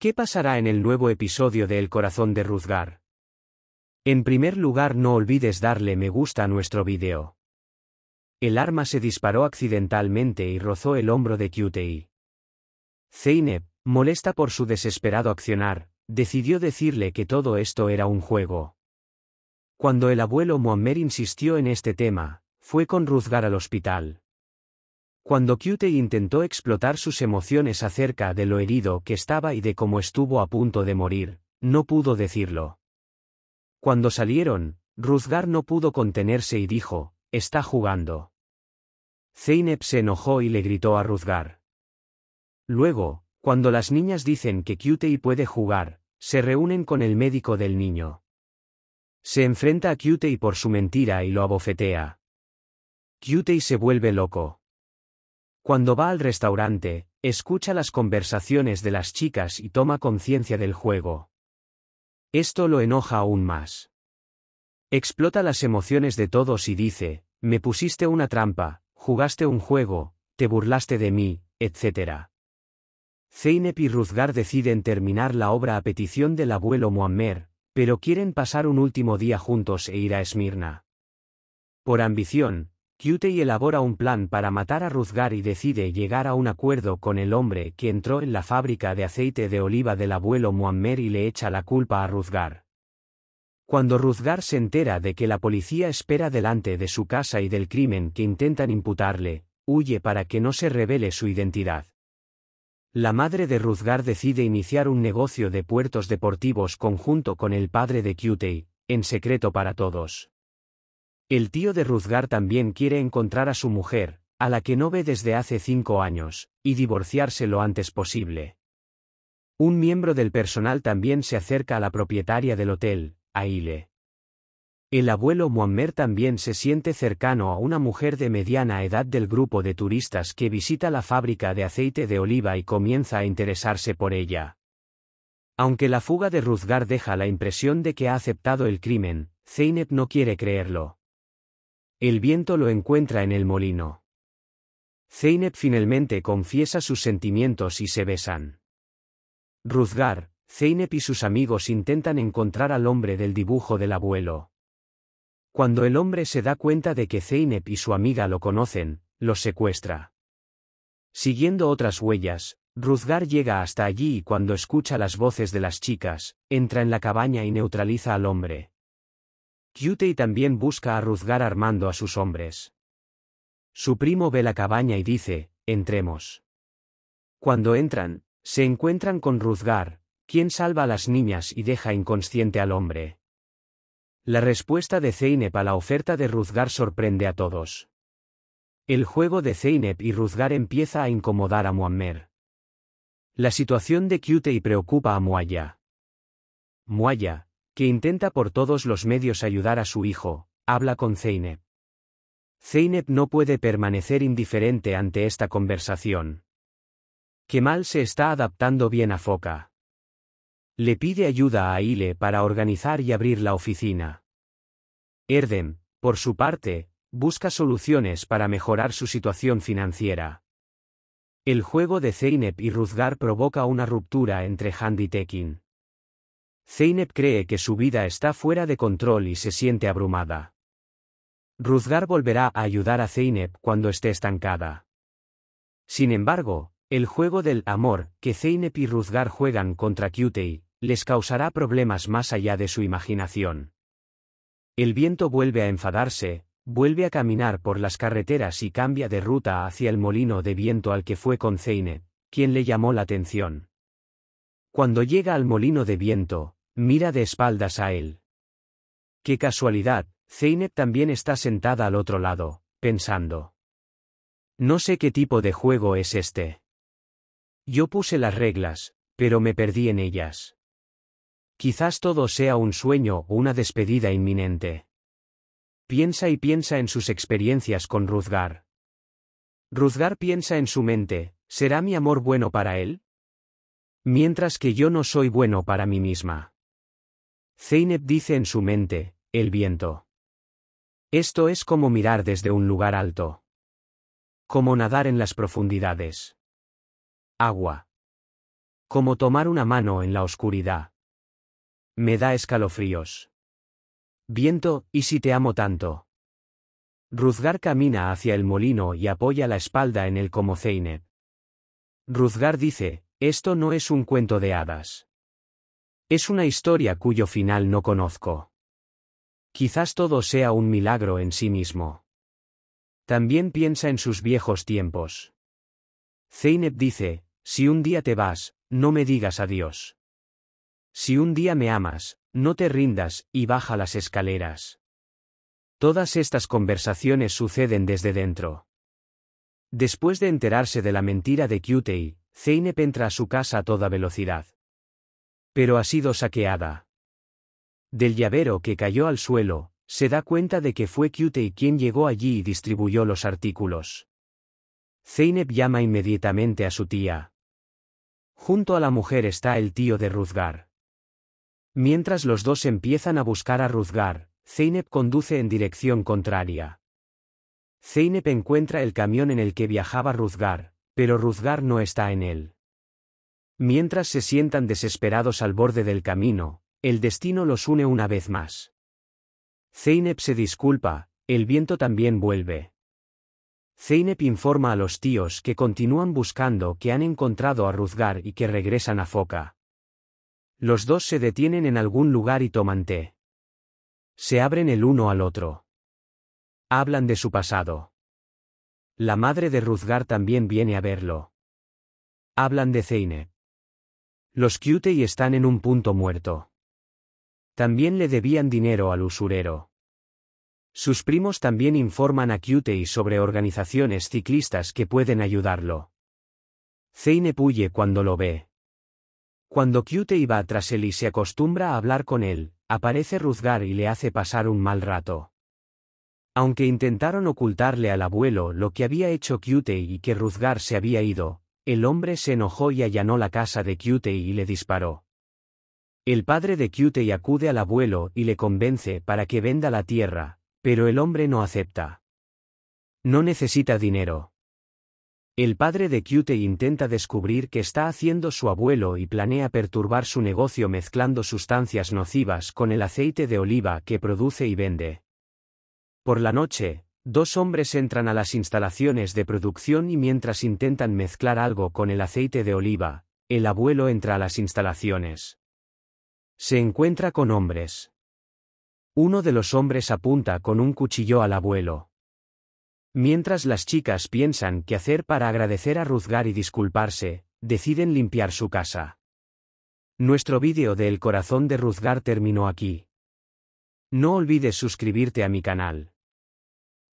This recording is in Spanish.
¿Qué pasará en el nuevo episodio de El corazón de Ruzgar? En primer lugar no olvides darle me gusta a nuestro vídeo. El arma se disparó accidentalmente y rozó el hombro de QTI. Zeynep, molesta por su desesperado accionar, decidió decirle que todo esto era un juego. Cuando el abuelo Muammer insistió en este tema, fue con Ruzgar al hospital. Cuando Cute intentó explotar sus emociones acerca de lo herido que estaba y de cómo estuvo a punto de morir, no pudo decirlo. Cuando salieron, Ruzgar no pudo contenerse y dijo, está jugando. Zeynep se enojó y le gritó a Ruzgar. Luego, cuando las niñas dicen que y puede jugar, se reúnen con el médico del niño. Se enfrenta a y por su mentira y lo abofetea. Cutey se vuelve loco. Cuando va al restaurante, escucha las conversaciones de las chicas y toma conciencia del juego. Esto lo enoja aún más. Explota las emociones de todos y dice, me pusiste una trampa, jugaste un juego, te burlaste de mí, etc. Zeynep y Ruzgar deciden terminar la obra a petición del abuelo Muammer, pero quieren pasar un último día juntos e ir a Esmirna. Por ambición, Cutey elabora un plan para matar a Ruzgar y decide llegar a un acuerdo con el hombre que entró en la fábrica de aceite de oliva del abuelo Muammer y le echa la culpa a Ruzgar. Cuando Ruzgar se entera de que la policía espera delante de su casa y del crimen que intentan imputarle, huye para que no se revele su identidad. La madre de Ruzgar decide iniciar un negocio de puertos deportivos conjunto con el padre de Cutey, en secreto para todos. El tío de Ruzgar también quiere encontrar a su mujer, a la que no ve desde hace cinco años, y divorciarse lo antes posible. Un miembro del personal también se acerca a la propietaria del hotel, Aile. El abuelo Muammer también se siente cercano a una mujer de mediana edad del grupo de turistas que visita la fábrica de aceite de oliva y comienza a interesarse por ella. Aunque la fuga de Ruzgar deja la impresión de que ha aceptado el crimen, Zeynep no quiere creerlo. El viento lo encuentra en el molino. Zeynep finalmente confiesa sus sentimientos y se besan. Ruzgar, Zeynep y sus amigos intentan encontrar al hombre del dibujo del abuelo. Cuando el hombre se da cuenta de que Zeynep y su amiga lo conocen, lo secuestra. Siguiendo otras huellas, Ruzgar llega hasta allí y cuando escucha las voces de las chicas, entra en la cabaña y neutraliza al hombre. Kyutei también busca a Ruzgar armando a sus hombres. Su primo ve la cabaña y dice, entremos. Cuando entran, se encuentran con Ruzgar, quien salva a las niñas y deja inconsciente al hombre. La respuesta de Zeynep a la oferta de Ruzgar sorprende a todos. El juego de Zeynep y Ruzgar empieza a incomodar a Muammer. La situación de Kyutei preocupa a Muaya. Muaya, que intenta por todos los medios ayudar a su hijo, habla con Zeynep. Zeynep no puede permanecer indiferente ante esta conversación. Kemal se está adaptando bien a Foca. Le pide ayuda a Aile para organizar y abrir la oficina. Erdem, por su parte, busca soluciones para mejorar su situación financiera. El juego de Zeynep y Ruzgar provoca una ruptura entre handy Tekin. Zeynep cree que su vida está fuera de control y se siente abrumada. Ruzgar volverá a ayudar a Zeynep cuando esté estancada. Sin embargo, el juego del amor que Zeynep y Ruzgar juegan contra Cutey les causará problemas más allá de su imaginación. El viento vuelve a enfadarse, vuelve a caminar por las carreteras y cambia de ruta hacia el molino de viento al que fue con Zeynep, quien le llamó la atención. Cuando llega al molino de viento, Mira de espaldas a él. Qué casualidad, Zeynep también está sentada al otro lado, pensando. No sé qué tipo de juego es este. Yo puse las reglas, pero me perdí en ellas. Quizás todo sea un sueño o una despedida inminente. Piensa y piensa en sus experiencias con Ruzgar. Ruzgar piensa en su mente, ¿será mi amor bueno para él? Mientras que yo no soy bueno para mí misma. Zeynep dice en su mente, el viento. Esto es como mirar desde un lugar alto. Como nadar en las profundidades. Agua. Como tomar una mano en la oscuridad. Me da escalofríos. Viento, ¿y si te amo tanto? Ruzgar camina hacia el molino y apoya la espalda en él como Zeynep. Ruzgar dice, esto no es un cuento de hadas. Es una historia cuyo final no conozco. Quizás todo sea un milagro en sí mismo. También piensa en sus viejos tiempos. Zeynep dice, si un día te vas, no me digas adiós. Si un día me amas, no te rindas y baja las escaleras. Todas estas conversaciones suceden desde dentro. Después de enterarse de la mentira de Kyutei, Zeynep entra a su casa a toda velocidad. Pero ha sido saqueada. Del llavero que cayó al suelo, se da cuenta de que fue y quien llegó allí y distribuyó los artículos. Zeynep llama inmediatamente a su tía. Junto a la mujer está el tío de Ruzgar. Mientras los dos empiezan a buscar a Ruzgar, Zeynep conduce en dirección contraria. Zeynep encuentra el camión en el que viajaba Ruzgar, pero Ruzgar no está en él. Mientras se sientan desesperados al borde del camino, el destino los une una vez más. Zeynep se disculpa, el viento también vuelve. Zeynep informa a los tíos que continúan buscando que han encontrado a Ruzgar y que regresan a Foca. Los dos se detienen en algún lugar y toman té. Se abren el uno al otro. Hablan de su pasado. La madre de Ruzgar también viene a verlo. Hablan de Zeynep. Los QTI están en un punto muerto. También le debían dinero al usurero. Sus primos también informan a QTI sobre organizaciones ciclistas que pueden ayudarlo. Zeynep puye cuando lo ve. Cuando QTI va tras él y se acostumbra a hablar con él, aparece Ruzgar y le hace pasar un mal rato. Aunque intentaron ocultarle al abuelo lo que había hecho QTI y que Ruzgar se había ido, el hombre se enojó y allanó la casa de Cutey y le disparó. El padre de Cutey acude al abuelo y le convence para que venda la tierra, pero el hombre no acepta. No necesita dinero. El padre de Cutey intenta descubrir qué está haciendo su abuelo y planea perturbar su negocio mezclando sustancias nocivas con el aceite de oliva que produce y vende. Por la noche, Dos hombres entran a las instalaciones de producción y mientras intentan mezclar algo con el aceite de oliva, el abuelo entra a las instalaciones. Se encuentra con hombres. Uno de los hombres apunta con un cuchillo al abuelo. Mientras las chicas piensan qué hacer para agradecer a Ruzgar y disculparse, deciden limpiar su casa. Nuestro vídeo de El corazón de Ruzgar terminó aquí. No olvides suscribirte a mi canal.